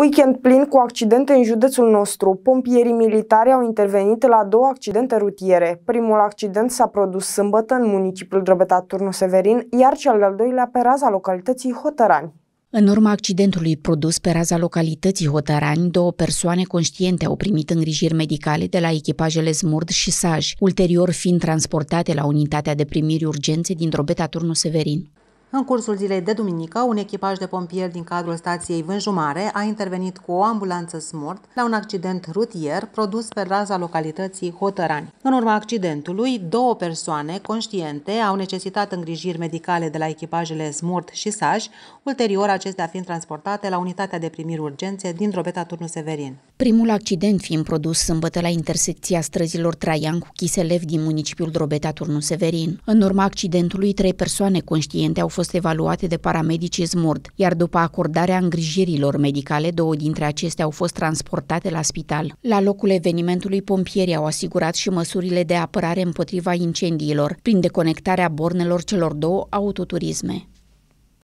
Weekend plin cu accidente în județul nostru. Pompierii militari au intervenit la două accidente rutiere. Primul accident s-a produs sâmbătă în municipiul Drăbeta Turnu Severin, iar cel de-al doilea pe raza localității Hotărani. În urma accidentului produs pe raza localității Hotărani, două persoane conștiente au primit îngrijiri medicale de la echipajele Smurd și Saj, ulterior fiind transportate la unitatea de primiri urgențe din Drobeta Turnu Severin. În cursul zilei de duminică, un echipaj de pompieri din cadrul stației Vânjumare a intervenit cu o ambulanță smurt la un accident rutier produs pe raza localității Hotărani. În urma accidentului, două persoane conștiente au necesitat îngrijiri medicale de la echipajele Smurt și Saj, ulterior acestea fiind transportate la unitatea de primiri urgențe din Drobeta Turnu Severin. Primul accident fiind produs sâmbătă la intersecția străzilor Traian cu Chiselev din municipiul Drobeta Turnu Severin. În urma accidentului, trei persoane conștiente au fost fost evaluate de paramedicii Zmurd, iar după acordarea îngrijirilor medicale, două dintre acestea au fost transportate la spital. La locul evenimentului, pompierii au asigurat și măsurile de apărare împotriva incendiilor, prin deconectarea bornelor celor două autoturisme.